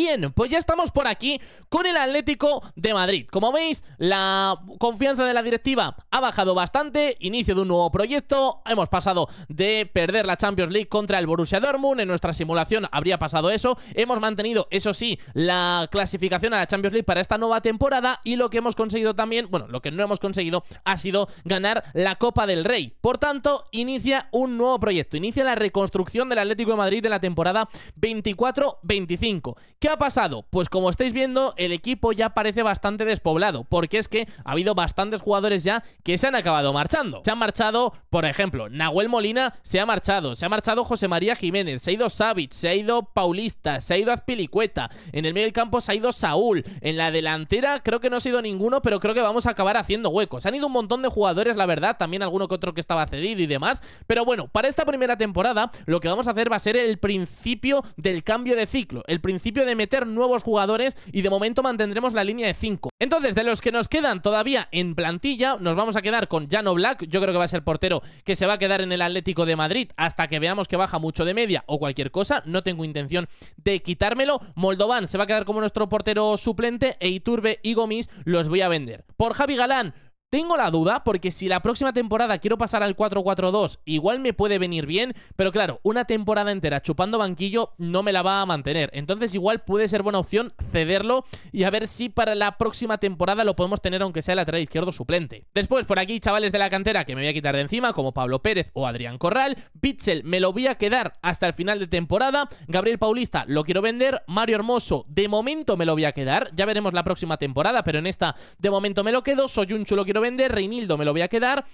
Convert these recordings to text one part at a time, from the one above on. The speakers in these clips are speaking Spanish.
Bien, pues ya estamos por aquí con el Atlético de Madrid. Como veis, la confianza de la directiva ha bajado bastante, inicio de un nuevo proyecto, hemos pasado de perder la Champions League contra el Borussia Dortmund, en nuestra simulación habría pasado eso, hemos mantenido, eso sí, la clasificación a la Champions League para esta nueva temporada y lo que hemos conseguido también, bueno, lo que no hemos conseguido ha sido ganar la Copa del Rey. Por tanto, inicia un nuevo proyecto, inicia la reconstrucción del Atlético de Madrid de la temporada 24-25 ha pasado? Pues como estáis viendo, el equipo ya parece bastante despoblado, porque es que ha habido bastantes jugadores ya que se han acabado marchando. Se han marchado, por ejemplo, Nahuel Molina se ha marchado, se ha marchado José María Jiménez, se ha ido Savic, se ha ido Paulista, se ha ido Azpilicueta, en el medio del campo se ha ido Saúl, en la delantera creo que no ha sido ninguno, pero creo que vamos a acabar haciendo huecos. Han ido un montón de jugadores, la verdad, también alguno que otro que estaba cedido y demás, pero bueno, para esta primera temporada lo que vamos a hacer va a ser el principio del cambio de ciclo, el principio de meter nuevos jugadores y de momento mantendremos la línea de 5. Entonces, de los que nos quedan todavía en plantilla, nos vamos a quedar con Jano Black, yo creo que va a ser portero que se va a quedar en el Atlético de Madrid hasta que veamos que baja mucho de media o cualquier cosa, no tengo intención de quitármelo. Moldovan se va a quedar como nuestro portero suplente e Iturbe y Gomis los voy a vender. Por Javi Galán tengo la duda porque si la próxima temporada quiero pasar al 4-4-2, igual me puede venir bien, pero claro, una temporada entera chupando banquillo no me la va a mantener. Entonces igual puede ser buena opción cederlo y a ver si para la próxima temporada lo podemos tener aunque sea el lateral izquierdo suplente. Después por aquí chavales de la cantera que me voy a quitar de encima como Pablo Pérez o Adrián Corral, Bitzel me lo voy a quedar hasta el final de temporada, Gabriel Paulista lo quiero vender, Mario Hermoso de momento me lo voy a quedar, ya veremos la próxima temporada, pero en esta de momento me lo quedo, soy un chulo quiero vender, Reinildo me lo voy a quedar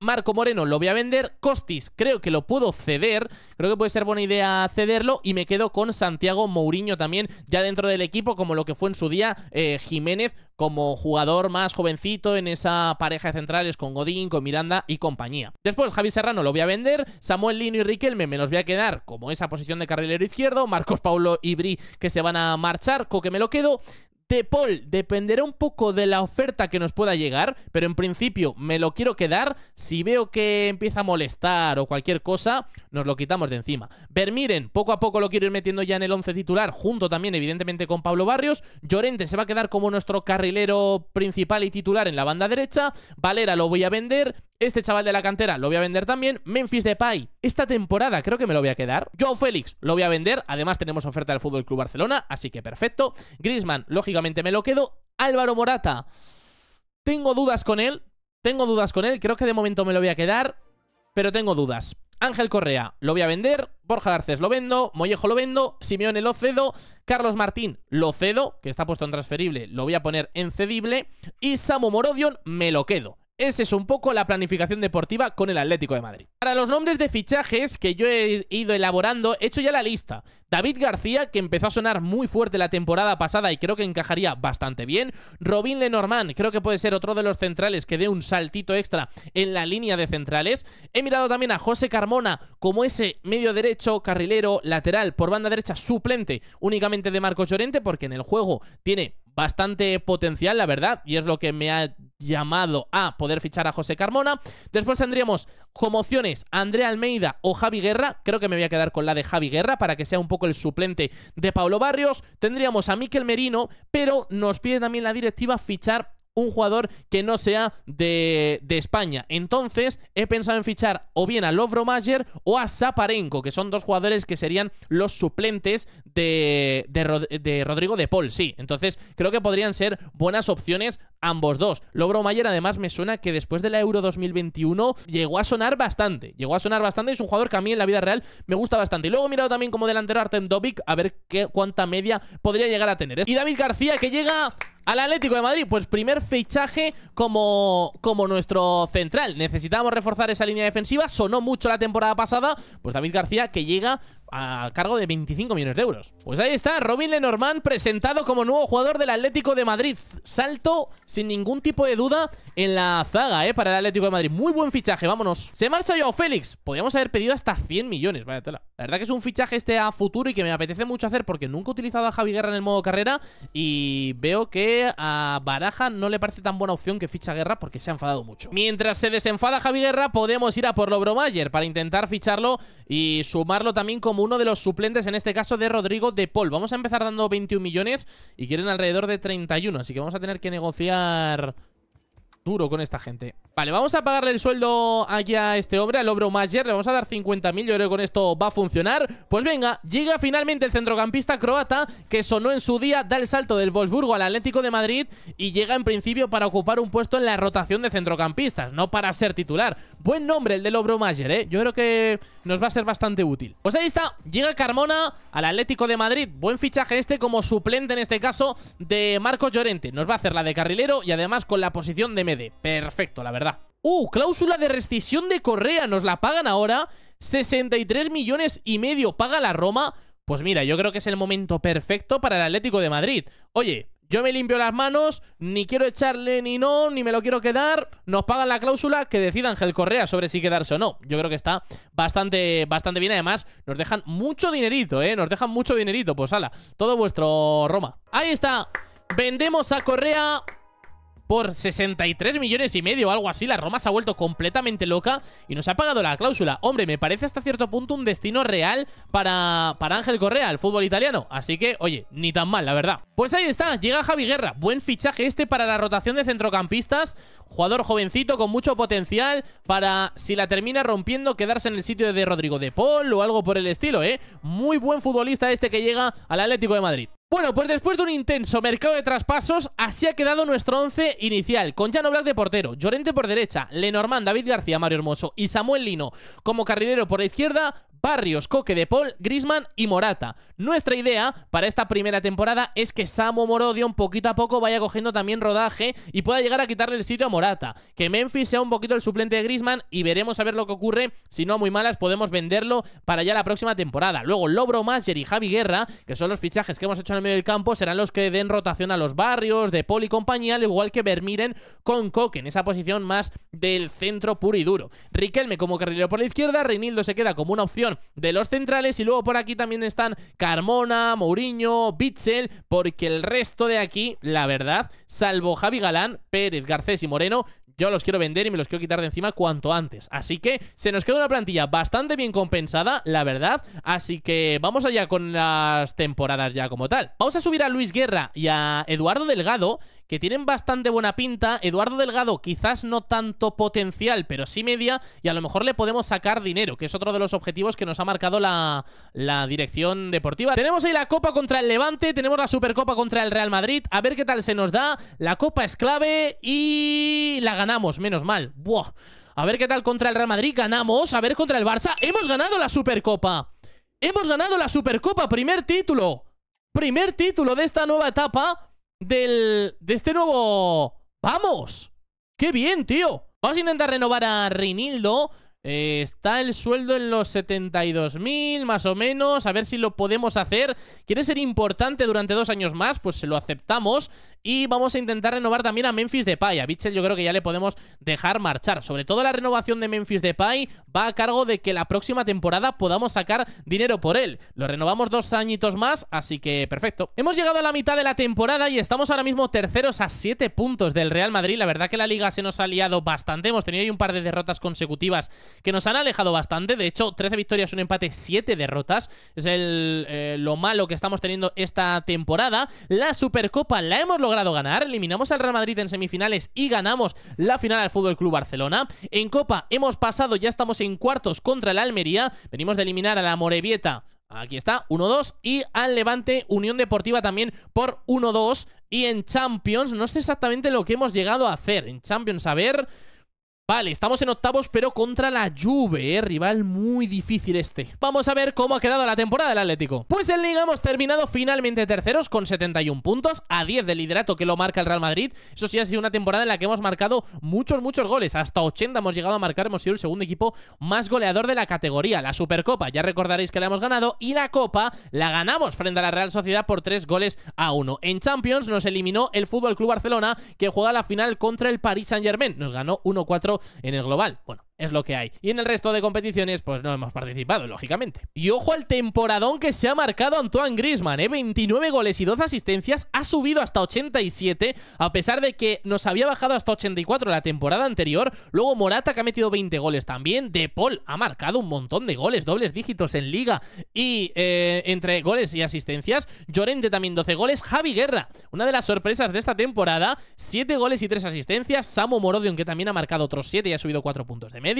Marco Moreno lo voy a vender, Costis creo que lo puedo ceder, creo que puede ser buena idea cederlo y me quedo con Santiago Mourinho también ya dentro del equipo como lo que fue en su día eh, Jiménez como jugador más jovencito en esa pareja de centrales con Godín, con Miranda y compañía. Después Javi Serrano lo voy a vender, Samuel Lino y Riquelme me los voy a quedar como esa posición de carrilero izquierdo, Marcos Paulo y Bri que se van a marchar, Coque me lo quedo, de Paul dependerá un poco de la oferta que nos pueda llegar, pero en principio me lo quiero quedar. Si veo que empieza a molestar o cualquier cosa, nos lo quitamos de encima. Vermiren, poco a poco lo quiero ir metiendo ya en el 11 titular, junto también evidentemente con Pablo Barrios. Llorente se va a quedar como nuestro carrilero principal y titular en la banda derecha. Valera lo voy a vender. Este chaval de la cantera lo voy a vender también. Memphis Depay, esta temporada creo que me lo voy a quedar. João Félix lo voy a vender. Además tenemos oferta del Fútbol Club Barcelona, así que perfecto. Griezmann, lógico me lo quedo. Álvaro Morata. Tengo dudas con él. Tengo dudas con él. Creo que de momento me lo voy a quedar. Pero tengo dudas. Ángel Correa, lo voy a vender. Borja Garcés, lo vendo. Mollejo, lo vendo. Simeone, lo cedo. Carlos Martín, lo cedo. Que está puesto en transferible. Lo voy a poner en cedible. Y Samu Morodion, me lo quedo. Es un poco la planificación deportiva con el Atlético de Madrid. Para los nombres de fichajes que yo he ido elaborando, he hecho ya la lista. David García, que empezó a sonar muy fuerte la temporada pasada y creo que encajaría bastante bien. Robin Lenormand, creo que puede ser otro de los centrales que dé un saltito extra en la línea de centrales. He mirado también a José Carmona como ese medio derecho, carrilero, lateral, por banda derecha, suplente únicamente de Marcos Llorente, porque en el juego tiene bastante potencial, la verdad, y es lo que me ha llamado a poder fichar a José Carmona. Después tendríamos como opciones Andrea Almeida o Javi Guerra. Creo que me voy a quedar con la de Javi Guerra para que sea un poco el suplente de Pablo Barrios. Tendríamos a Miquel Merino, pero nos pide también la directiva fichar un jugador que no sea de, España. Entonces he pensado en fichar o bien a Lovro Mayer o a Zaparenko, que son dos jugadores que serían los suplentes de, de, Rodrigo de Paul, sí. Entonces creo que podrían ser buenas opciones ambos dos. Lovro Mayer además me suena que después de la Euro 2021 llegó a sonar bastante. Llegó a sonar bastante y es un jugador que a mí en la vida real me gusta bastante. Y luego he mirado también como delantero Artem a ver qué, cuánta media podría llegar a tener. Y David García que llega al Atlético de Madrid, pues primer fichaje como, como nuestro central. Necesitamos reforzar esa línea defensiva. Sonó mucho la temporada pasada. Pues David García que llega a cargo de 25 millones de euros. Pues ahí está, Robin Lenormand presentado como nuevo jugador del Atlético de Madrid. Salto sin ningún tipo de duda en la zaga, ¿eh? Para el Atlético de Madrid. Muy buen fichaje, vámonos. Se marcha yo, Félix. Podríamos haber pedido hasta 100 millones, vaya tela. La verdad que es un fichaje este a futuro y que me apetece mucho hacer porque nunca he utilizado a Javi Guerra en el modo carrera y veo que a Baraja no le parece tan buena opción que ficha Guerra porque se ha enfadado mucho. Mientras se desenfada Javi Guerra, podemos ir a por Lobromayer para intentar ficharlo y sumarlo también como uno de los suplentes, en este caso de Rodrigo de Paul. Vamos a empezar dando 21 millones y quieren alrededor de 31, así que vamos a tener que negociar duro con esta gente. Vale, vamos a pagarle el sueldo aquí a este hombre, al obro Mayer. Le vamos a dar 50.000, yo creo que con esto va a funcionar. Pues venga, llega finalmente el centrocampista croata que sonó en su día, da el salto del Wolfsburgo al Atlético de Madrid y llega en principio para ocupar un puesto en la rotación de centrocampistas, no para ser titular. Buen nombre el del obro Mayer, ¿eh? Yo creo que nos va a ser bastante útil. Pues ahí está, llega Carmona al Atlético de Madrid. Buen fichaje este como suplente en este caso de Marcos Llorente. Nos va a hacer la de carrilero y además con la posición de Perfecto, la verdad. ¡Uh! Cláusula de rescisión de Correa. Nos la pagan ahora. 63 millones y medio paga la Roma. Pues mira, yo creo que es el momento perfecto para el Atlético de Madrid. Oye, yo me limpio las manos, ni quiero echarle ni no, ni me lo quiero quedar. Nos pagan la cláusula que decida Ángel Correa sobre si quedarse o no. Yo creo que está bastante, bastante bien. Además, nos dejan mucho dinerito, ¿eh? Nos dejan mucho dinerito. Pues ala, todo vuestro Roma. Ahí está. Vendemos a Correa por 63 millones y medio o algo así. La Roma se ha vuelto completamente loca y nos ha pagado la cláusula. Hombre, me parece hasta cierto punto un destino real para, Ángel Correa, el fútbol italiano. Así que, oye, ni tan mal, la verdad. Pues ahí está, llega Javi Guerra. Buen fichaje este para la rotación de centrocampistas. Jugador jovencito con mucho potencial para, si la termina rompiendo, quedarse en el sitio de Rodrigo de Paul o algo por el estilo, ¿eh? Muy buen futbolista este que llega al Atlético de Madrid. Bueno, pues después de un intenso mercado de traspasos, así ha quedado nuestro once inicial, con Jan Oblak de portero, Llorente por derecha, Lenormand, David García, Mario Hermoso y Samuel Lino como carrilero por la izquierda, Barrios, Coque de Paul, Grisman y Morata. Nuestra idea para esta primera temporada es que Samu Morodion poquito a poco vaya cogiendo también rodaje y pueda llegar a quitarle el sitio a Morata. Que Memphis sea un poquito el suplente de Grisman y veremos a ver lo que ocurre. Si no, muy malas, podemos venderlo para ya la próxima temporada. Luego Lobro más y Javi Guerra, que son los fichajes que hemos hecho en el medio del campo, serán los que den rotación a los barrios, de Paul y compañía, al igual que Vermiren con Coque, en esa posición más del centro puro y duro. Riquelme como carrilero por la izquierda, Reinildo se queda como una opción de los centrales y luego por aquí también están Carmona, Mourinho, Bitzel, porque el resto de aquí, la verdad, salvo Javi Galán, Pérez, Garcés y Moreno, yo los quiero vender y me los quiero quitar de encima cuanto antes. Así que se nos queda una plantilla bastante bien compensada, la verdad. Así que vamos allá con las temporadas ya como tal. Vamos a subir a Luis Guerra y a Eduardo Delgado, que tienen bastante buena pinta. Eduardo Delgado quizás no tanto potencial, pero sí media, y a lo mejor le podemos sacar dinero, que es otro de los objetivos que nos ha marcado la, dirección deportiva. Tenemos ahí la Copa contra el Levante, tenemos la Supercopa contra el Real Madrid, a ver qué tal se nos da. La Copa es clave y la ganamos, menos mal. Buah. A ver qué tal contra el Real Madrid, ganamos. A ver contra el Barça, hemos ganado la Supercopa. Hemos ganado la Supercopa, primer título. Primer título de esta nueva etapa del, de este nuevo... ¡Vamos! ¡Qué bien, tío! Vamos a intentar renovar a Rinildo. Eh, está el sueldo en los 72.000, más o menos. A ver si lo podemos hacer. ¿Quiere ser importante durante dos años más? Pues se lo aceptamos. Y vamos a intentar renovar también a Memphis Depay. A yo creo que ya le podemos dejar marchar. Sobre todo la renovación de Memphis Depay va a cargo de que la próxima temporada podamos sacar dinero por él. Lo renovamos dos añitos más, así que perfecto. Hemos llegado a la mitad de la temporada y estamos ahora mismo terceros a 7 puntos del Real Madrid. La verdad que la liga se nos ha liado bastante. Hemos tenido ahí un par de derrotas consecutivas que nos han alejado bastante. De hecho, 13 victorias, un empate, 7 derrotas. Es eh, lo malo que estamos teniendo esta temporada. La Supercopa la hemos logrado ganar. Eliminamos al Real Madrid en semifinales y ganamos la final al Fútbol Club Barcelona. En Copa hemos pasado, ya estamos en cuartos contra el Almería. Venimos de eliminar a la Morevieta Aquí está, 1-2 y al Levante Unión Deportiva también por 1-2 y en Champions, no sé exactamente lo que hemos llegado a hacer. En Champions, a ver, Vale, estamos en octavos, pero contra la Juve, ¿eh? rival muy difícil este. Vamos a ver cómo ha quedado la temporada del Atlético. Pues en Liga hemos terminado finalmente terceros con 71 puntos, a 10 del liderato que lo marca el Real Madrid. Eso sí ha sido una temporada en la que hemos marcado muchos, muchos goles. Hasta 80 hemos llegado a marcar, hemos sido el segundo equipo más goleador de la categoría. La Supercopa, ya recordaréis que la hemos ganado, y la Copa la ganamos frente a la Real Sociedad por 3 goles a 1. En Champions nos eliminó el Fútbol Club Barcelona, que juega la final contra el Paris Saint-Germain. Nos ganó 1-4 en el global. Bueno, es lo que hay. Y en el resto de competiciones, pues no hemos participado, lógicamente. Y ojo al temporadón que se ha marcado Antoine Grisman, ¿eh? 29 goles y 12 asistencias, ha subido hasta 87, a pesar de que nos había bajado hasta 84 la temporada anterior. Luego Morata, que ha metido 20 goles también. De Paul ha marcado un montón de goles, dobles dígitos en liga y eh, entre goles y asistencias. Llorente también 12 goles. Javi Guerra, una de las sorpresas de esta temporada, 7 goles y 3 asistencias. Samu Morodion, que también ha marcado otros 7 y ha subido 4 puntos de media.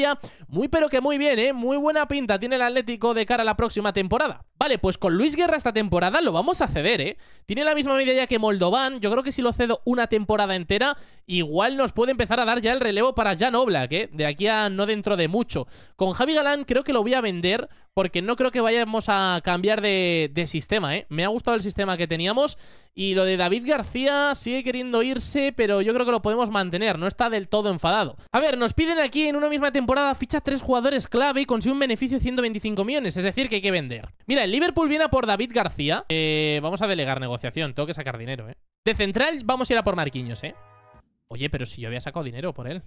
Muy pero que muy bien, ¿eh? Muy buena pinta tiene el Atlético de cara a la próxima temporada. Vale, pues con Luis Guerra esta temporada lo vamos a ceder, ¿eh? Tiene la misma medida ya que Moldovan. Yo creo que si lo cedo una temporada entera, igual nos puede empezar a dar ya el relevo para Jan Oblak, ¿eh? De aquí a no dentro de mucho. Con Javi Galán creo que lo voy a vender porque no creo que vayamos a cambiar de, sistema, ¿eh? Me ha gustado el sistema que teníamos. Y lo de David García sigue queriendo irse, pero yo creo que lo podemos mantener. No está del todo enfadado. A ver, nos piden aquí en una misma temporada ficha tres jugadores clave y consigue un beneficio de 125 millones. Es decir, que hay que vender. Mira, Liverpool viene por David García. Eh, vamos a delegar negociación. Tengo que sacar dinero, ¿eh? De central vamos a ir a por Marquiños ¿eh? Oye, pero si yo había sacado dinero por él.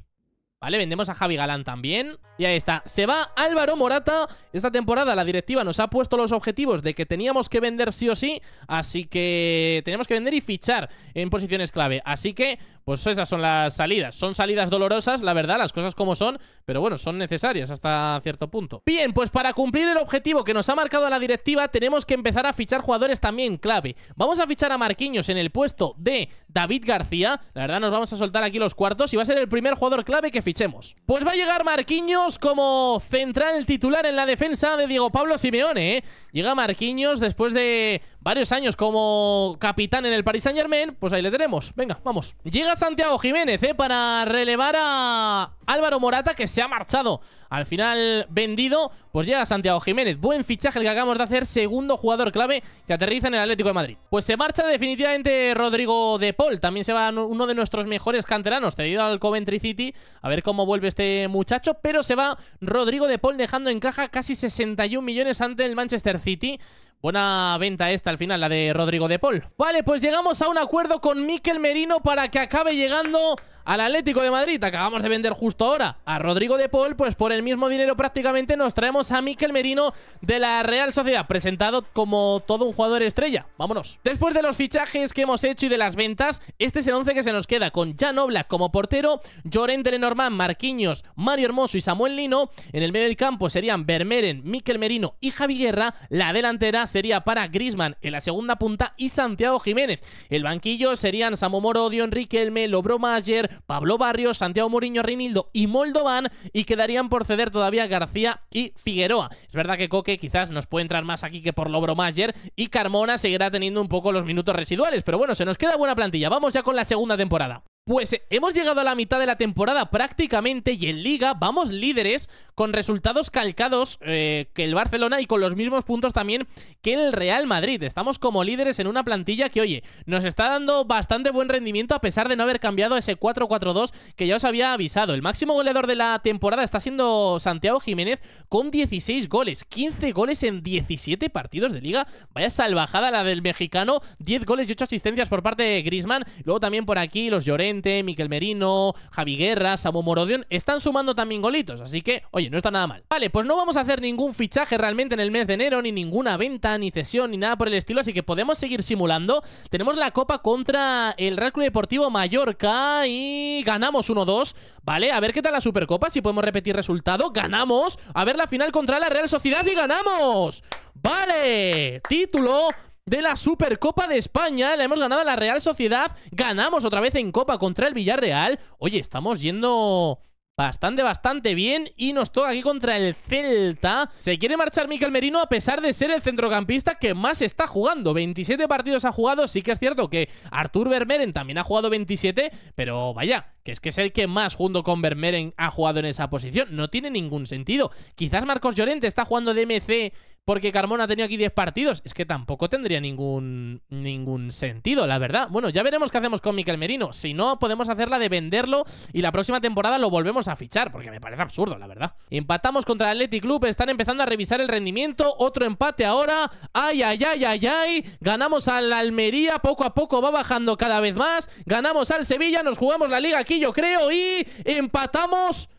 Vale, vendemos a Javi Galán también. Y ahí está. Se va Álvaro Morata. Esta temporada la directiva nos ha puesto los objetivos de que teníamos que vender sí o sí. Así que tenemos que vender y fichar en posiciones clave. Así que pues esas son las salidas. Son salidas dolorosas, la verdad, las cosas como son, pero bueno, son necesarias hasta cierto punto. Bien, pues para cumplir el objetivo que nos ha marcado la directiva, tenemos que empezar a fichar jugadores también clave. Vamos a fichar a Marquinhos en el puesto de David García. La verdad, nos vamos a soltar aquí los cuartos y va a ser el primer jugador clave que fichemos. Pues va a llegar Marquinhos como central titular en la defensa de Diego Pablo Simeone, ¿eh? Llega Marquinhos después de varios años como capitán en el Paris Saint Germain, pues ahí le tenemos. Venga, vamos. Llega Santiago Jiménez, ¿eh? Para relevar a Álvaro Morata, que se ha marchado. Al final vendido, pues llega Santiago Jiménez. Buen fichaje el que acabamos de hacer, segundo jugador clave que aterriza en el Atlético de Madrid. Pues se marcha definitivamente Rodrigo De Paul. También se va uno de nuestros mejores canteranos, cedido al Coventry City. A ver cómo vuelve este muchacho. Pero se va Rodrigo De Paul dejando en caja casi 61 millones ante el Manchester City. Buena venta esta al final, la de Rodrigo de Paul. Vale, pues llegamos a un acuerdo con Miquel Merino para que acabe llegando al Atlético de Madrid. Acabamos de vender justo ahora a Rodrigo de Paul, pues por el mismo dinero prácticamente nos traemos a Miquel Merino de la Real Sociedad, presentado como todo un jugador estrella. Vámonos. Después de los fichajes que hemos hecho y de las ventas, este es el 11 que se nos queda con Jan Oblak como portero, Jorén Lenormand, Marquinhos, Mario Hermoso y Samuel Lino. En el medio del campo serían Vermeren, Miquel Merino y Javi Guerra. La delantera sería para Grisman en la segunda punta y Santiago Jiménez. El banquillo serían Samu Moro, Dio Enrique Elme, Lobro Mayer, Pablo Barrios, Santiago Mourinho, Rinildo y Moldovan y quedarían por ceder todavía García y Figueroa. Es verdad que Coque quizás nos puede entrar más aquí que por Lobro Mayer. y Carmona seguirá teniendo un poco los minutos residuales, pero bueno, se nos queda buena plantilla. Vamos ya con la segunda temporada. Pues eh, hemos llegado a la mitad de la temporada prácticamente y en liga vamos líderes con resultados calcados eh, que el Barcelona y con los mismos puntos también que el Real Madrid. Estamos como líderes en una plantilla que, oye, nos está dando bastante buen rendimiento a pesar de no haber cambiado ese 4-4-2 que ya os había avisado. El máximo goleador de la temporada está siendo Santiago Jiménez con 16 goles, 15 goles en 17 partidos de liga. Vaya salvajada la del mexicano, 10 goles y 8 asistencias por parte de Grisman. Luego también por aquí los Llorens Miquel Merino, Javi Guerra, Samu Morodión, están sumando también golitos, así que, oye, no está nada mal. Vale, pues no vamos a hacer ningún fichaje realmente en el mes de enero, ni ninguna venta, ni cesión, ni nada por el estilo, así que podemos seguir simulando. Tenemos la Copa contra el Real Club Deportivo Mallorca y ganamos 1-2, ¿vale? A ver qué tal la Supercopa, si podemos repetir resultado, ganamos. A ver la final contra la Real Sociedad y ganamos. Vale, título de la Supercopa de España. La hemos ganado la Real Sociedad. Ganamos otra vez en Copa contra el Villarreal. Oye, estamos yendo... Bastante, bastante bien Y nos toca aquí contra el Celta Se quiere marchar Miquel Merino a pesar de ser el centrocampista que más está jugando 27 partidos ha jugado, sí que es cierto que Artur Vermeeren también ha jugado 27 Pero vaya, que es que es el que más junto con Vermeeren ha jugado en esa posición. No tiene ningún sentido. Quizás Marcos Llorente está jugando de MC porque Carmona ha tenido aquí 10 partidos. Es que tampoco tendría ningún, ningún sentido, la verdad. Bueno, ya veremos qué hacemos con Miquel Merino. Si no, podemos hacerla de venderlo y la próxima temporada lo volvemos a fichar, porque me parece absurdo, la verdad. Empatamos contra el Athletic Club, están empezando a revisar el rendimiento. Otro empate ahora. ¡Ay, ay, ay, ay, ay! Ganamos al Almería, poco a poco va bajando cada vez más. Ganamos al Sevilla, nos jugamos la Liga aquí yo creo. Y empatamos.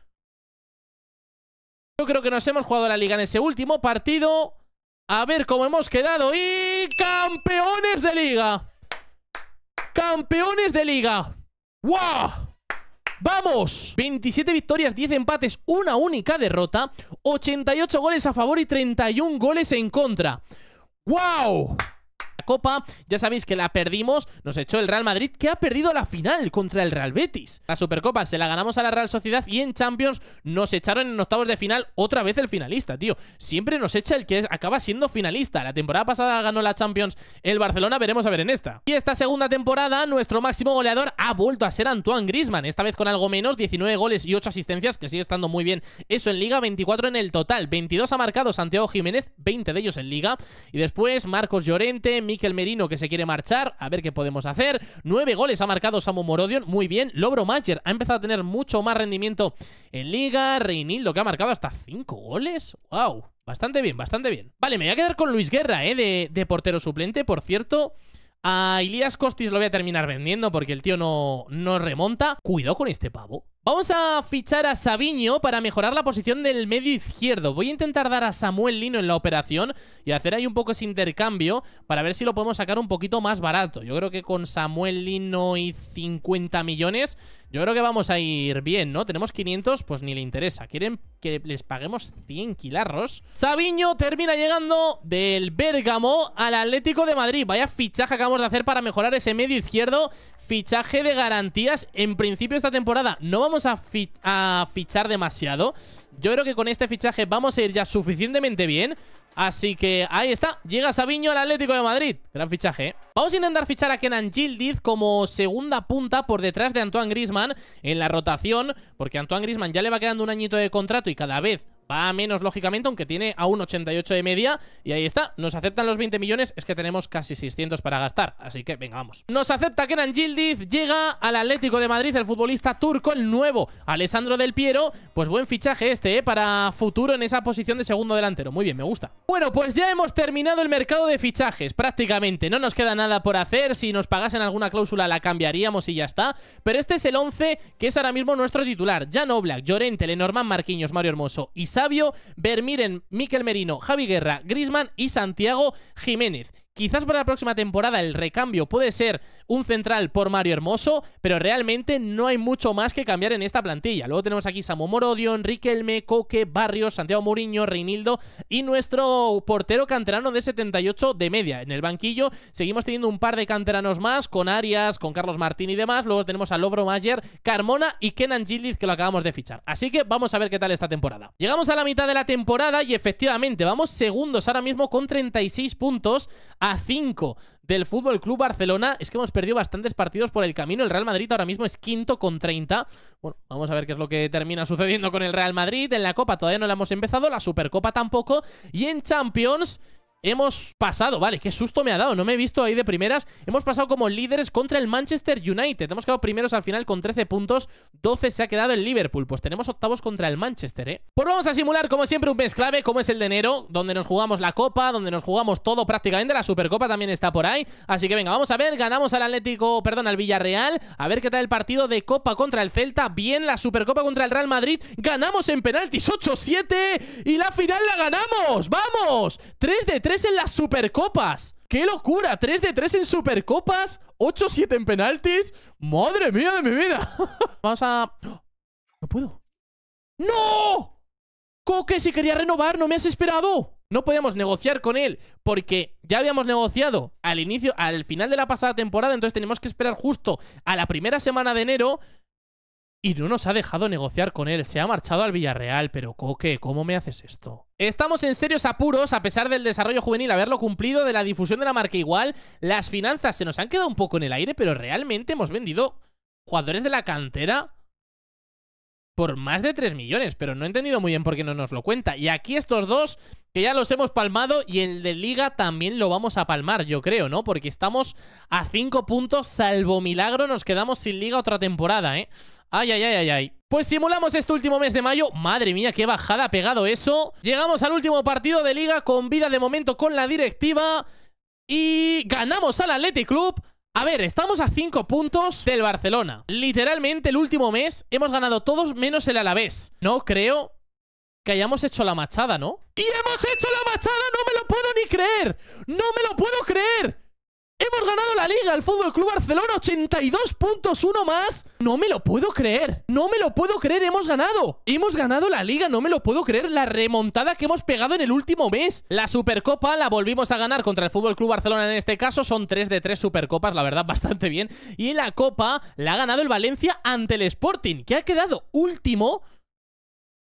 Yo creo que nos hemos jugado la liga en ese último partido. A ver cómo hemos quedado. Y campeones de liga. Campeones de liga. ¡Wow! ¡Vamos! 27 victorias, 10 empates, una única derrota, 88 goles a favor y 31 goles en contra. ¡Wow! Copa, ya sabéis que la perdimos, nos echó el Real Madrid, que ha perdido la final contra el Real Betis. La Supercopa se la ganamos a la Real Sociedad y en Champions nos echaron en octavos de final otra vez el finalista, tío. Siempre nos echa el que acaba siendo finalista. La temporada pasada ganó la Champions el Barcelona, veremos a ver en esta. Y esta segunda temporada, nuestro máximo goleador ha vuelto a ser Antoine Grisman, esta vez con algo menos, 19 goles y 8 asistencias, que sigue estando muy bien. Eso en Liga, 24 en el total, 22 ha marcado Santiago Jiménez, 20 de ellos en Liga. Y después Marcos Llorente, Miquel Merino que se quiere marchar, a ver qué podemos hacer. Nueve goles ha marcado Samu Morodion, muy bien. Lobro Mayer ha empezado a tener mucho más rendimiento en Liga. Reinildo que ha marcado hasta cinco goles. ¡Wow! Bastante bien, bastante bien. Vale, me voy a quedar con Luis Guerra, ¿eh? De, portero suplente, por cierto. A Ilias Costis lo voy a terminar vendiendo porque el tío no, no remonta. Cuidado con este pavo. Vamos a fichar a Sabiño para mejorar la posición del medio izquierdo. Voy a intentar dar a Samuel Lino en la operación y hacer ahí un poco ese intercambio para ver si lo podemos sacar un poquito más barato. Yo creo que con Samuel Lino y 50 millones, yo creo que vamos a ir bien, ¿no? Tenemos 500, pues ni le interesa. Quieren que les paguemos 100 kilarros. Sabiño termina llegando del Bérgamo al Atlético de Madrid. Vaya fichaje acabamos de hacer para mejorar ese medio izquierdo. Fichaje de garantías en principio esta temporada. No vamos a, fichar demasiado. Yo creo que con este fichaje vamos a ir ya suficientemente bien. Así que ahí está, llega Sabiño al Atlético de Madrid. Gran fichaje, ¿eh? Vamos a intentar fichar a Kenan Gildiz como segunda punta por detrás de Antoine Grisman en la rotación, porque Antoine Grisman ya le va quedando un añito de contrato y cada vez Va menos, lógicamente, aunque tiene a un 88 de media. Y ahí está. Nos aceptan los 20 millones. Es que tenemos casi 600 para gastar. Así que, venga, vamos. Nos acepta Kenan Gildiz. Llega al Atlético de Madrid el futbolista turco, el nuevo. Alessandro Del Piero. Pues buen fichaje este, ¿eh? Para futuro en esa posición de segundo delantero. Muy bien, me gusta. Bueno, pues ya hemos terminado el mercado de fichajes. Prácticamente. No nos queda nada por hacer. Si nos pagasen alguna cláusula la cambiaríamos y ya está. Pero este es el 11 que es ahora mismo nuestro titular. Jan Oblak, Llorente, Lenormand Marquinhos, Mario Hermoso, Isaac Sabio, Vermiren, Miquel Merino, Javi Guerra, Grisman y Santiago Jiménez. Quizás para la próxima temporada el recambio puede ser un central por Mario Hermoso, pero realmente no hay mucho más que cambiar en esta plantilla. Luego tenemos aquí Samu Morodio, Enrique Elme, Coque, Barrios, Santiago Mourinho, Reinildo y nuestro portero canterano de 78 de media. En el banquillo seguimos teniendo un par de canteranos más con Arias, con Carlos Martín y demás. Luego tenemos a Lobro Mayer, Carmona y Kenan Gildiz que lo acabamos de fichar. Así que vamos a ver qué tal esta temporada. Llegamos a la mitad de la temporada y efectivamente vamos segundos ahora mismo con 36 puntos. A 5 del Fútbol Club Barcelona. Es que hemos perdido bastantes partidos por el camino. El Real Madrid ahora mismo es quinto con 30. Bueno, vamos a ver qué es lo que termina sucediendo con el Real Madrid. En la Copa todavía no la hemos empezado, la Supercopa tampoco. Y en Champions Hemos pasado, vale, qué susto me ha dado, no me he visto ahí de primeras Hemos pasado como líderes contra el Manchester United Hemos quedado primeros al final con 13 puntos 12 se ha quedado el Liverpool, pues tenemos octavos contra el Manchester, ¿eh? Pues vamos a simular como siempre un mes clave, como es el de enero Donde nos jugamos la Copa, donde nos jugamos todo prácticamente La Supercopa también está por ahí Así que venga, vamos a ver, ganamos al Atlético, perdón, al Villarreal A ver qué tal el partido de Copa contra el Celta Bien, la Supercopa contra el Real Madrid Ganamos en penaltis 8-7 Y la final la ganamos, vamos 3 de 3 Tres en las supercopas. ¡Qué locura! Tres de tres en supercopas, 8-7 en penaltis. ¡Madre mía de mi vida! Vamos a... No puedo. ¡No! Coque, si quería renovar, no me has esperado. No podíamos negociar con él porque ya habíamos negociado al inicio, al final de la pasada temporada, entonces tenemos que esperar justo a la primera semana de enero y no nos ha dejado negociar con él, se ha marchado al Villarreal, pero Coque, ¿cómo me haces esto? Estamos en serios apuros, a pesar del desarrollo juvenil haberlo cumplido, de la difusión de la marca igual, las finanzas se nos han quedado un poco en el aire, pero realmente hemos vendido jugadores de la cantera por más de 3 millones, pero no he entendido muy bien por qué no nos lo cuenta. Y aquí estos dos, que ya los hemos palmado, y el de Liga también lo vamos a palmar, yo creo, ¿no? Porque estamos a 5 puntos, salvo milagro, nos quedamos sin Liga otra temporada, ¿eh? Ay, ay, ay, ay, ay. Pues simulamos este último mes de mayo. Madre mía, qué bajada ha pegado eso. Llegamos al último partido de Liga con vida de momento con la directiva. Y ganamos al Athletic Club. A ver, estamos a 5 puntos del Barcelona. Literalmente el último mes hemos ganado todos menos el Alavés. No creo que hayamos hecho la machada, ¿no? ¡Y hemos hecho la machada! ¡No me lo puedo ni creer! ¡No me lo puedo creer! Hemos ganado la liga, el Fútbol Club Barcelona, 82 puntos, uno más. No me lo puedo creer, no me lo puedo creer, hemos ganado. Hemos ganado la liga, no me lo puedo creer, la remontada que hemos pegado en el último mes. La Supercopa la volvimos a ganar contra el Fútbol Club Barcelona en este caso, son 3 de 3 Supercopas, la verdad, bastante bien. Y la Copa la ha ganado el Valencia ante el Sporting, que ha quedado último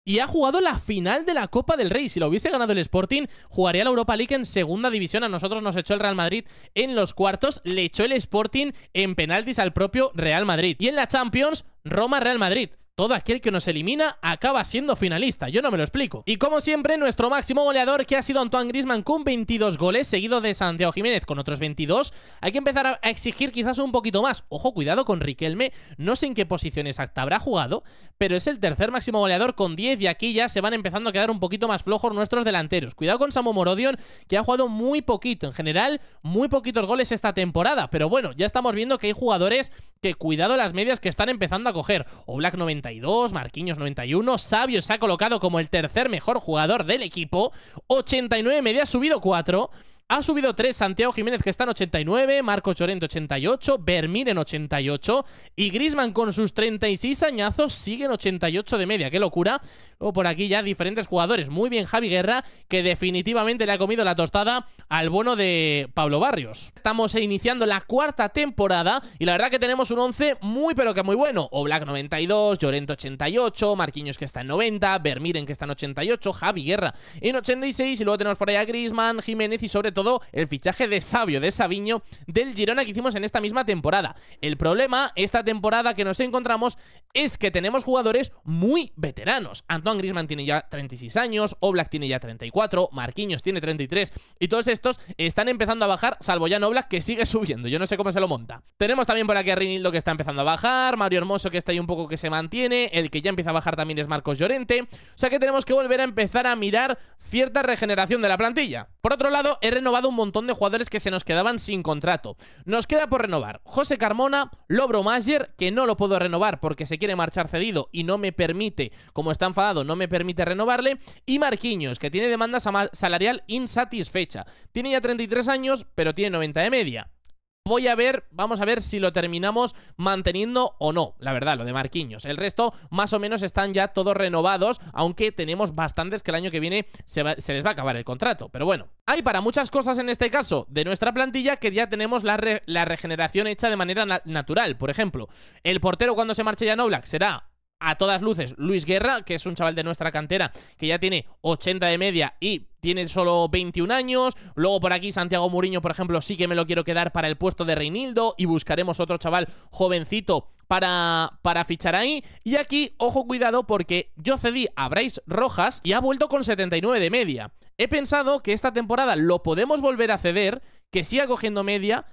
y ha jugado la final de la Copa del Rey. Si lo hubiese ganado el Sporting, jugaría la Europa League en segunda división. A nosotros nos echó el Real Madrid en los cuartos, le echó el Sporting en penaltis al propio Real Madrid. Y en la Champions, Roma-Real Madrid todo aquel que nos elimina acaba siendo finalista, yo no me lo explico. Y como siempre, nuestro máximo goleador que ha sido Antoine Grisman con 22 goles, seguido de Santiago Jiménez con otros 22, hay que empezar a exigir quizás un poquito más. Ojo, cuidado con Riquelme, no sé en qué posición exacta habrá jugado, pero es el tercer máximo goleador con 10 y aquí ya se van empezando a quedar un poquito más flojos nuestros delanteros. Cuidado con Samu Morodion, que ha jugado muy poquito, en general, muy poquitos goles esta temporada, pero bueno, ya estamos viendo que hay jugadores que cuidado las medias que están empezando a coger. O Black 90 92, Marquinhos 91, Sabio se ha colocado como el tercer mejor jugador del equipo, 89 media ha subido 4 ha subido 3 Santiago Jiménez, que está en 89, Marco Llorente 88, Bermín en 88 y Grisman con sus 36 añazos sigue en 88 de media. ¡Qué locura! O oh, por aquí ya diferentes jugadores. Muy bien Javi Guerra, que definitivamente le ha comido la tostada al bono de Pablo Barrios. Estamos iniciando la cuarta temporada y la verdad que tenemos un 11 muy pero que muy bueno. O Black 92, Llorente 88, Marquinhos que está en 90, Bermiren que está en 88, Javi Guerra en 86 y luego tenemos por ahí a Grisman, Jiménez y sobre todo el fichaje de Sabio, de Sabiño, del Girona que hicimos en esta misma temporada. El problema, esta temporada que nos encontramos, es que tenemos jugadores muy veteranos. Antoine Grisman tiene ya 36 años, Oblak tiene ya 34, Marquinhos tiene 33, y todos estos están empezando a bajar, salvo ya Oblak, que sigue subiendo. Yo no sé cómo se lo monta. Tenemos también por aquí a lo que está empezando a bajar, Mario Hermoso que está ahí un poco que se mantiene, el que ya empieza a bajar también es Marcos Llorente. O sea que tenemos que volver a empezar a mirar cierta regeneración de la plantilla. Por otro lado, renovado un montón de jugadores que se nos quedaban sin contrato. Nos queda por renovar José Carmona, Lobro Mayer, que no lo puedo renovar porque se quiere marchar cedido y no me permite, como está enfadado, no me permite renovarle, y Marquinhos, que tiene demanda salarial insatisfecha. Tiene ya 33 años, pero tiene 90 de media. Voy a ver, vamos a ver si lo terminamos manteniendo o no, la verdad, lo de Marquiños. El resto, más o menos, están ya todos renovados, aunque tenemos bastantes que el año que viene se, les va a acabar el contrato. Pero bueno, hay para muchas cosas en este caso de nuestra plantilla que ya tenemos la, regeneración hecha de manera natural. Por ejemplo, el portero cuando se marche ya Black, será a todas luces Luis Guerra, que es un chaval de nuestra cantera que ya tiene 80 de media y tiene solo 21 años. Luego por aquí Santiago Muriño, por ejemplo, sí que me lo quiero quedar para el puesto de Reinildo y buscaremos otro chaval jovencito para, para fichar ahí. Y aquí, ojo cuidado, porque yo cedí a Bryce Rojas y ha vuelto con 79 de media. He pensado que esta temporada lo podemos volver a ceder, que siga cogiendo media,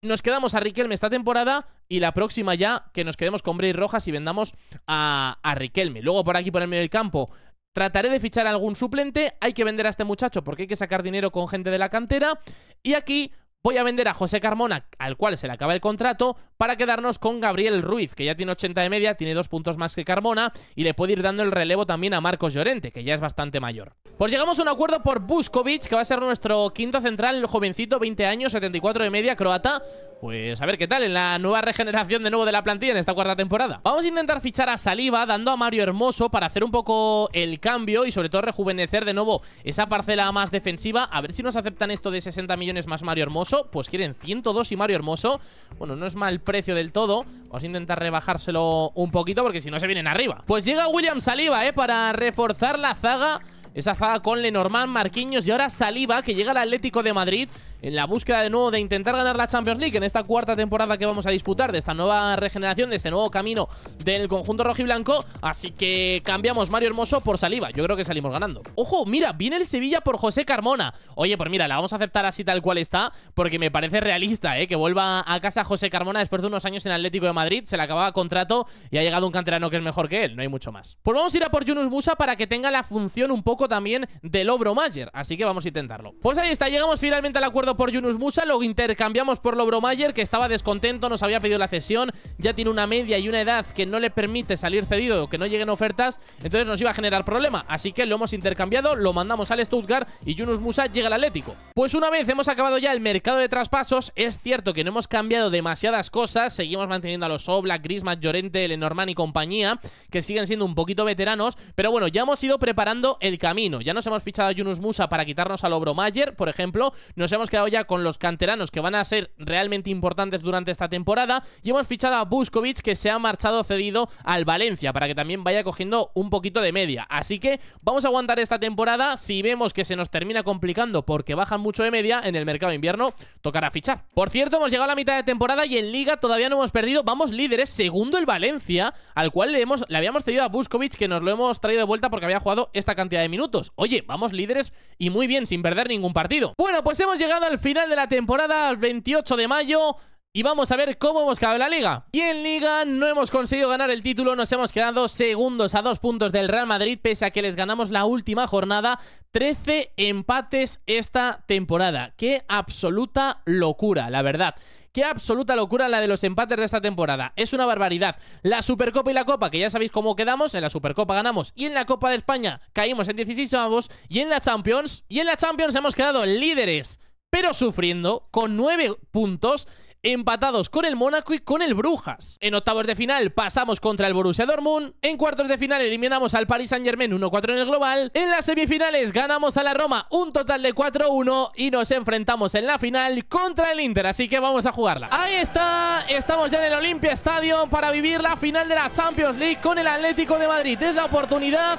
nos quedamos a Riquelme esta temporada y la próxima ya que nos quedemos con Bray Rojas y vendamos a, Riquelme. Luego por aquí por el medio del campo Trataré de fichar algún suplente, hay que vender a este muchacho porque hay que sacar dinero con gente de la cantera. Y aquí Voy a vender a José Carmona, al cual se le acaba el contrato, para quedarnos con Gabriel Ruiz, que ya tiene 80 de media, tiene dos puntos más que Carmona, y le puede ir dando el relevo también a Marcos Llorente, que ya es bastante mayor. Pues llegamos a un acuerdo por Buskovic, que va a ser nuestro quinto central, jovencito, 20 años, 74 de media, croata. Pues a ver qué tal en la nueva regeneración de nuevo de la plantilla en esta cuarta temporada. Vamos a intentar fichar a Saliva, dando a Mario Hermoso para hacer un poco el cambio y sobre todo rejuvenecer de nuevo esa parcela más defensiva. A ver si nos aceptan esto de 60 millones más Mario Hermoso pues quieren 102 y Mario Hermoso. Bueno, no es mal precio del todo. Vamos a intentar rebajárselo un poquito porque si no se vienen arriba. Pues llega William Saliba, ¿eh? Para reforzar la zaga. Esa zaga con Lenormand, Marquinhos y ahora Saliba, que llega al Atlético de Madrid en la búsqueda de nuevo de intentar ganar la Champions League en esta cuarta temporada que vamos a disputar de esta nueva regeneración, de este nuevo camino del conjunto rojiblanco. Así que cambiamos Mario Hermoso por Saliva. Yo creo que salimos ganando. Ojo, mira, viene el Sevilla por José Carmona. Oye, pues mira, la vamos a aceptar así tal cual está, porque me parece realista, ¿eh? Que vuelva a casa José Carmona después de unos años en Atlético de Madrid, se le acababa contrato y ha llegado un canterano que es mejor que él, no hay mucho más. Pues vamos a ir a por Yunus Musa para que tenga la función un poco también del Obro Mayer, así que vamos a intentarlo. Pues ahí está, llegamos finalmente al acuerdo por Yunus Musa, lo intercambiamos por Lobromayer, que estaba descontento, nos había pedido la cesión, ya tiene una media y una edad que no le permite salir cedido, que no lleguen ofertas, entonces nos iba a generar problema, así que lo hemos intercambiado, lo mandamos al Stuttgart y Yunus Musa llega al Atlético. Pues una vez hemos acabado ya el mercado de traspasos, es cierto que no hemos cambiado demasiadas cosas, seguimos manteniendo a los Oblak, Grisma, Llorente, Lenormand y compañía, que siguen siendo un poquito veteranos, pero bueno, ya hemos ido preparando el camino, ya nos hemos fichado a Yunus Musa para quitarnos a Lobromayer, por ejemplo, nos hemos quedado ya con los canteranos que van a ser realmente importantes durante esta temporada y hemos fichado a Buskovic que se ha marchado cedido al Valencia para que también vaya cogiendo un poquito de media. Así que vamos a aguantar esta temporada. Si vemos que se nos termina complicando porque bajan mucho de media en el mercado de invierno, tocará fichar. Por cierto, hemos llegado a la mitad de temporada y en Liga todavía no hemos perdido. Vamos líderes, segundo el Valencia, al cual le, hemos, le habíamos cedido a Buskovic que nos lo hemos traído de vuelta porque había jugado esta cantidad de minutos. Oye, vamos líderes y muy bien, sin perder ningún partido. Bueno, pues hemos llegado a al final de la temporada, el 28 de mayo, y vamos a ver cómo hemos quedado en la Liga. Y en Liga no hemos conseguido ganar el título, nos hemos quedado segundos a dos puntos del Real Madrid, pese a que les ganamos la última jornada. 13 empates esta temporada. Qué absoluta locura, la verdad. Qué absoluta locura la de los empates de esta temporada. Es una barbaridad. La Supercopa y la Copa, que ya sabéis cómo quedamos. En la Supercopa ganamos y en la Copa de España caímos en 16 avos. Y en la Champions, y en la Champions hemos quedado líderes pero sufriendo, con 9 puntos empatados con el Mónaco y con el Brujas. En octavos de final pasamos contra el Borussia Dortmund, en cuartos de final eliminamos al Paris Saint-Germain 1-4 en el global, en las semifinales ganamos a la Roma un total de 4-1 y nos enfrentamos en la final contra el Inter, así que vamos a jugarla. Ahí está, estamos ya en el Olympia Stadium para vivir la final de la Champions League con el Atlético de Madrid. Es la oportunidad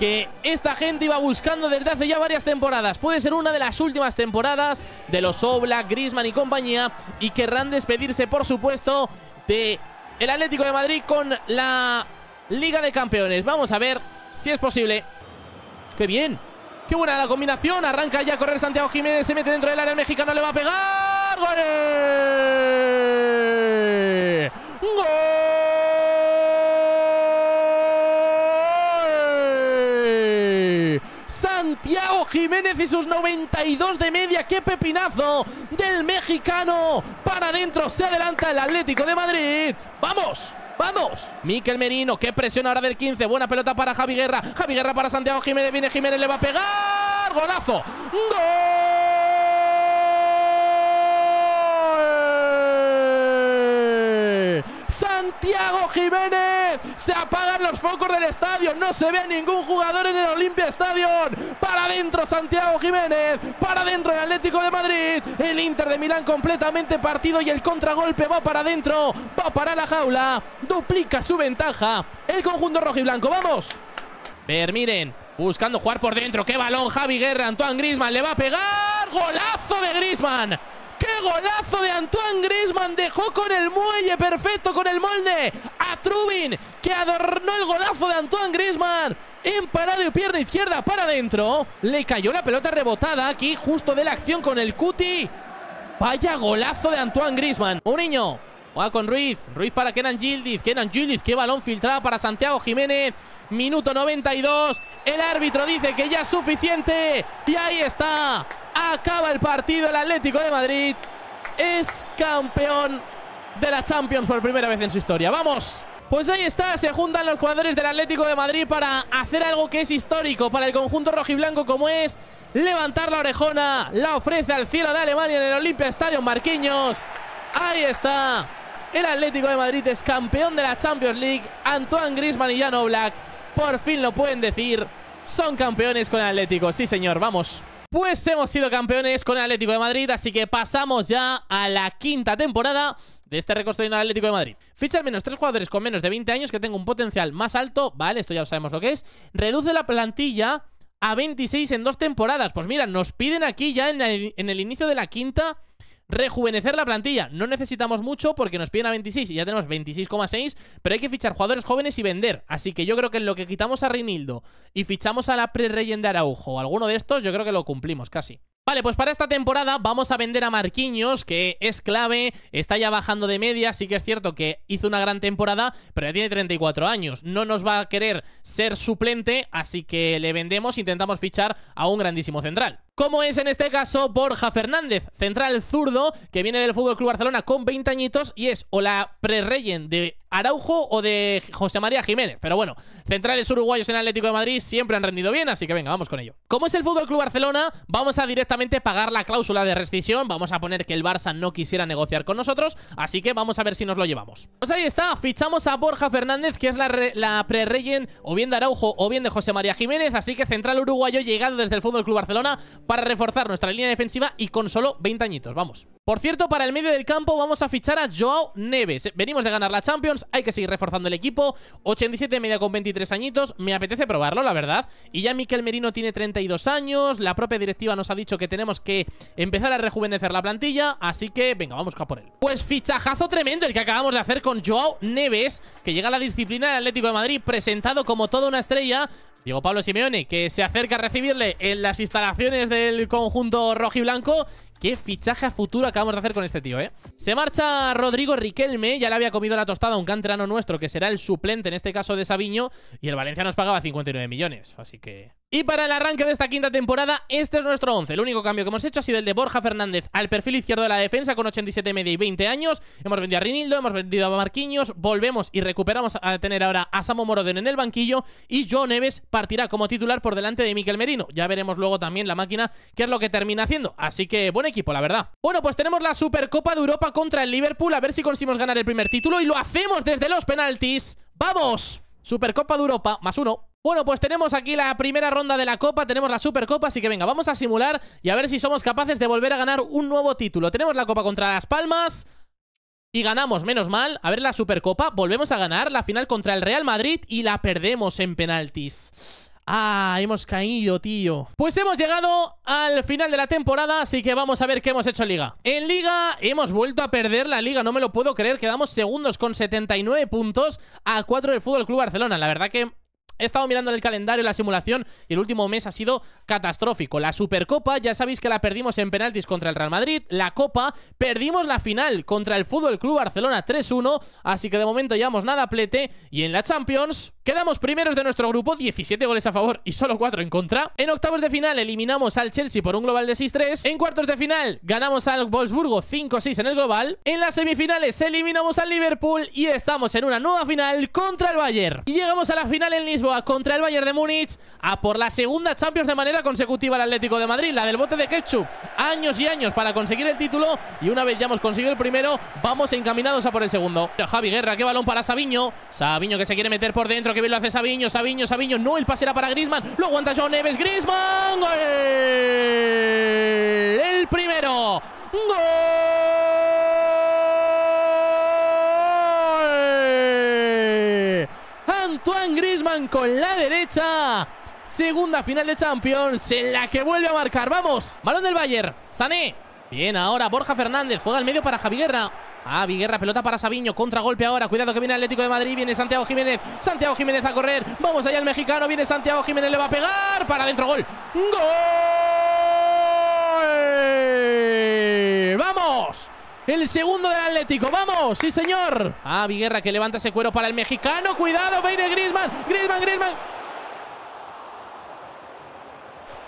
que esta gente iba buscando desde hace ya varias temporadas. Puede ser una de las últimas temporadas de los Obla, Grisman y compañía. Y querrán despedirse, por supuesto, de el Atlético de Madrid con la Liga de Campeones. Vamos a ver si es posible. ¡Qué bien! ¡Qué buena la combinación! Arranca ya a correr Santiago Jiménez, se mete dentro del área, mexicana. mexicano le va a pegar. ¡Gol! ¡Gol! Jiménez y sus 92 de media. ¡Qué pepinazo del mexicano! Para adentro se adelanta el Atlético de Madrid. ¡Vamos! ¡Vamos! Miquel Merino, qué presión ahora del 15. Buena pelota para Javi Guerra. Javi Guerra para Santiago Jiménez. Viene Jiménez, le va a pegar. ¡Golazo! ¡Gol! Santiago Jiménez. Se apagan los focos del estadio. No se ve a ningún jugador en el Olimpia Stadium. Para adentro Santiago Jiménez. Para adentro el Atlético de Madrid. El Inter de Milán completamente partido y el contragolpe va para adentro. Va para la jaula. Duplica su ventaja. El conjunto rojo y blanco. Vamos. Ver, miren. Buscando jugar por dentro. ¡Qué balón! Javi Guerra, Antoine Grisman. Le va a pegar. ¡Golazo de Grisman! ¡Qué golazo de Antoine Griezmann! Dejó con el muelle perfecto, con el molde a Trubin, que adornó el golazo de Antoine Griezmann. En parado y pierna izquierda para adentro. Le cayó la pelota rebotada aquí, justo de la acción con el cuti. Vaya golazo de Antoine Griezmann. Un niño. Juega con Ruiz. Ruiz para Kenan Gildiz. Kenan Gildiz. Qué balón filtrado para Santiago Jiménez. Minuto 92. El árbitro dice que ya es suficiente. Y ahí está. Acaba el partido. El Atlético de Madrid es campeón de la Champions por primera vez en su historia. ¡Vamos! Pues ahí está, se juntan los jugadores del Atlético de Madrid para hacer algo que es histórico para el conjunto rojiblanco como es levantar la orejona, la ofrece al cielo de Alemania en el Olympia Stadium Marquinhos. Ahí está, el Atlético de Madrid es campeón de la Champions League, Antoine Griezmann y Jan Oblak por fin lo pueden decir, son campeones con el Atlético, sí señor, vamos. Pues hemos sido campeones con el Atlético de Madrid, así que pasamos ya a la quinta temporada de este reconstruyendo el Atlético de Madrid. Ficha al menos tres jugadores con menos de 20 años que tengan un potencial más alto, vale, esto ya lo sabemos lo que es. Reduce la plantilla a 26 en dos temporadas. Pues mira, nos piden aquí ya en en el inicio de la quinta rejuvenecer la plantilla. No necesitamos mucho porque nos piden a 26 y ya tenemos 26,6, pero hay que fichar jugadores jóvenes y vender. Así que yo creo que en lo que quitamos a Rinildo y fichamos a la pre-Reyen de Araujo o alguno de estos, yo creo que lo cumplimos casi. Vale, pues para esta temporada vamos a vender a Marquiños, que es clave, está ya bajando de media, sí que es cierto que hizo una gran temporada, pero ya tiene 34 años, no nos va a querer ser suplente, así que le vendemos, intentamos fichar a un grandísimo central como es en este caso Borja Fernández, central zurdo que viene del FC Club Barcelona con 20 añitos y es o la pre-reyen de Araujo o de José María Jiménez. Pero bueno, centrales uruguayos en Atlético de Madrid siempre han rendido bien, así que venga, vamos con ello. Como es el FC Club Barcelona, vamos a directamente pagar la cláusula de rescisión, vamos a poner que el Barça no quisiera negociar con nosotros, así que vamos a ver si nos lo llevamos. Pues ahí está, fichamos a Borja Fernández, que es la, la pre-reyen o bien de Araujo o bien de José María Jiménez, así que central uruguayo llegado desde el Fútbol Club Barcelona para reforzar nuestra línea defensiva y con solo 20 añitos. Vamos. Por cierto, para el medio del campo vamos a fichar a Joao Neves. Venimos de ganar la Champions, hay que seguir reforzando el equipo. 87 de media con 23 añitos, me apetece probarlo, la verdad. Y ya Miquel Merino tiene 32 años, la propia directiva nos ha dicho que tenemos que empezar a rejuvenecer la plantilla, así que venga, vamos a por él. Pues fichajazo tremendo el que acabamos de hacer con Joao Neves, que llega a la disciplina del Atlético de Madrid, presentado como toda una estrella. Diego Pablo Simeone, que se acerca a recibirle en las instalaciones del conjunto rojiblanco Qué fichaje a futuro acabamos de hacer con este tío, ¿eh? Se marcha Rodrigo Riquelme, ya le había comido la tostada a un canterano nuestro, que será el suplente en este caso de Sabiño, y el Valencia nos pagaba 59 millones, así que... Y para el arranque de esta quinta temporada, este es nuestro once. El único cambio que hemos hecho ha sido el de Borja Fernández al perfil izquierdo de la defensa con 87 media y 20 años. Hemos vendido a Rinildo, hemos vendido a Marquinhos, volvemos y recuperamos a tener ahora a Samo Moroden en el banquillo y Joe Neves partirá como titular por delante de Miquel Merino. Ya veremos luego también la máquina qué es lo que termina haciendo. Así que buen equipo, la verdad. Bueno, pues tenemos la Supercopa de Europa contra el Liverpool. A ver si conseguimos ganar el primer título y lo hacemos desde los penaltis. ¡Vamos! Supercopa de Europa, más uno. Bueno, pues tenemos aquí la primera ronda de la Copa, tenemos la Supercopa, así que venga, vamos a simular y a ver si somos capaces de volver a ganar un nuevo título. Tenemos la Copa contra Las Palmas y ganamos, menos mal. A ver la Supercopa, volvemos a ganar la final contra el Real Madrid y la perdemos en penaltis. Ah, hemos caído, tío. Pues hemos llegado al final de la temporada, así que vamos a ver qué hemos hecho en Liga. En Liga hemos vuelto a perder la Liga, no me lo puedo creer. Quedamos segundos con 79 puntos a 4 del Fútbol Club Barcelona. La verdad que He estado mirando el calendario la simulación y el último mes ha sido catastrófico. La Supercopa, ya sabéis que la perdimos en penaltis contra el Real Madrid. La Copa, perdimos la final contra el Fútbol Club Barcelona 3-1. Así que de momento llevamos nada plete. Y en la Champions, quedamos primeros de nuestro grupo, 17 goles a favor y solo 4 en contra. En octavos de final, eliminamos al Chelsea por un global de 6-3. En cuartos de final, ganamos al Wolfsburgo 5-6 en el global. En las semifinales, eliminamos al Liverpool y estamos en una nueva final contra el Bayern. Y llegamos a la final en Lisboa contra el Bayern de Múnich a por la segunda Champions de manera consecutiva El Atlético de Madrid, la del bote de Ketchup. Años y años para conseguir el título y una vez ya hemos conseguido el primero, vamos encaminados a por el segundo. Javi Guerra, qué balón para Sabiño. Sabiño que se quiere meter por dentro, que bien lo hace Sabiño, Sabiño, Sabiño. No, el pase era para Grisman, lo aguanta John Neves. Grisman, gol. El primero. Gol. Antoine Grisman con la derecha. Segunda final de Champions en la que vuelve a marcar. Vamos, balón del Bayern. Sané. Bien, ahora Borja Fernández. Juega al medio para Javi Guerra. Ah, Viguerra, pelota para Sabiño, contragolpe ahora, cuidado que viene el Atlético de Madrid, viene Santiago Jiménez, Santiago Jiménez a correr, vamos allá el mexicano, viene Santiago Jiménez, le va a pegar, para adentro, gol, gol. El segundo del Atlético. ¡Vamos! ¡Sí, señor! Ah, Viguerra que levanta ese cuero para el mexicano. ¡Cuidado! ¡Viene Griezmann! ¡Griezmann, Griezmann!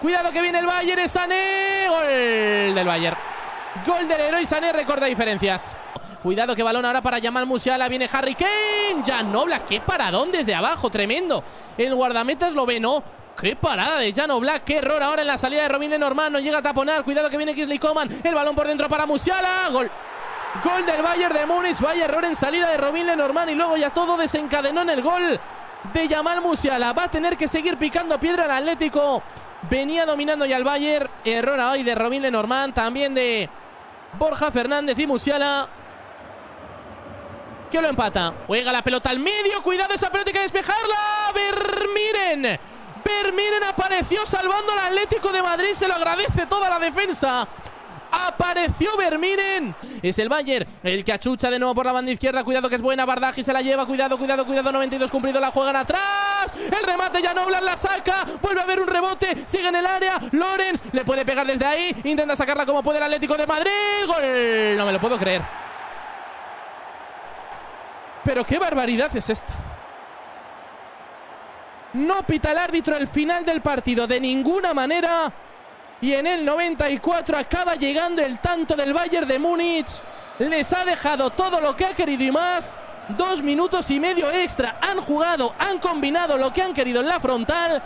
Cuidado que viene el Bayern, Sané. Gol del Bayern. Gol del héroe Sané recorda diferencias. Cuidado que balón ahora para Yamal Musiala. Viene Harry Kane. Jan Oblak. Qué paradón desde abajo. Tremendo. El guardametas lo ve, ¿no? Qué parada de Jan Oblak. Qué error ahora en la salida de Robin Lenormand. No llega a taponar. Cuidado que viene Kisley Coman. El balón por dentro para Musiala. Gol. Gol del Bayern de Múnich. Vaya error en salida de Robin Lenormand. Y luego ya todo desencadenó en el gol de Yamal Musiala. Va a tener que seguir picando piedra al Atlético. Venía dominando ya el Bayern. Error hoy de Robin Lenormand. También de Borja Fernández y Musiala. Que lo empata. Juega la pelota al medio. Cuidado esa pelota que despejarla. Vermiren. Vermiren apareció salvando al Atlético de Madrid. Se lo agradece toda la defensa. Apareció Verminen! Es el Bayern. El que achucha de nuevo por la banda izquierda. Cuidado que es buena. Bardaji se la lleva. Cuidado, cuidado, cuidado. 92 cumplido. La juegan atrás. El remate ya no Noblan la saca. Vuelve a haber un rebote. Sigue en el área. Lorenz le puede pegar desde ahí. Intenta sacarla como puede el Atlético de Madrid. Gol. No me lo puedo creer. Pero qué barbaridad es esta. No pita el árbitro el final del partido de ninguna manera y en el 94 acaba llegando el tanto del Bayern de Múnich. Les ha dejado todo lo que ha querido y más. Dos minutos y medio extra. Han jugado, han combinado lo que han querido en la frontal.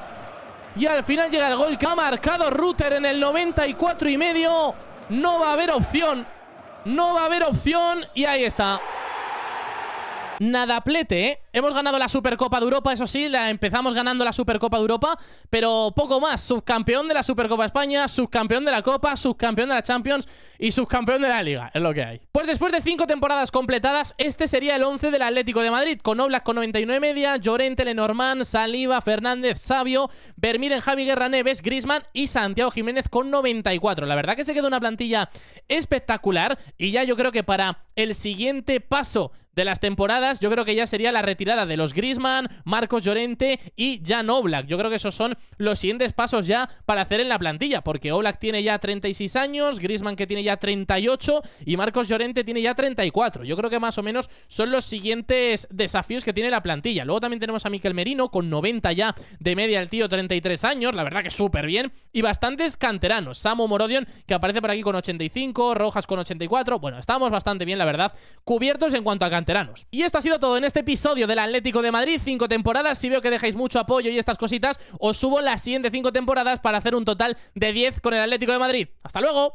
Y al final llega el gol que ha marcado Ruter en el 94 y medio. No va a haber opción. No va a haber opción. Y ahí está. Nada plete, ¿eh? Hemos ganado la Supercopa de Europa, eso sí, la empezamos ganando la Supercopa de Europa, pero poco más. Subcampeón de la Supercopa de España, subcampeón de la Copa, subcampeón de la Champions y subcampeón de la Liga, es lo que hay. Pues después de cinco temporadas completadas, este sería el 11 del Atlético de Madrid, con Oblak con 99 media, Llorente, Lenormand, Saliba, Fernández, Sabio, Vermiren, Javi Guerra, Neves, Grisman y Santiago Jiménez con 94. La verdad que se queda una plantilla espectacular y ya yo creo que para el siguiente paso de las temporadas, yo creo que ya sería la retirada de los Grisman, Marcos Llorente y Jan Oblak. Yo creo que esos son los siguientes pasos ya para hacer en la plantilla, porque Oblak tiene ya 36 años, Grisman que tiene ya 38 y Marcos Llorente tiene ya 34. Yo creo que más o menos son los siguientes desafíos que tiene la plantilla. Luego también tenemos a Miquel Merino con 90 ya de media el tío, 33 años, la verdad que súper bien y bastantes canteranos. Samu Morodion que aparece por aquí con 85, Rojas con 84. Bueno, estamos bastante bien, la verdad, cubiertos en cuanto a canteranos. Y esto ha sido todo en este episodio de el Atlético de Madrid, cinco temporadas. Si veo que dejáis mucho apoyo y estas cositas, os subo las siguientes cinco temporadas para hacer un total de 10 con el Atlético de Madrid. ¡Hasta luego!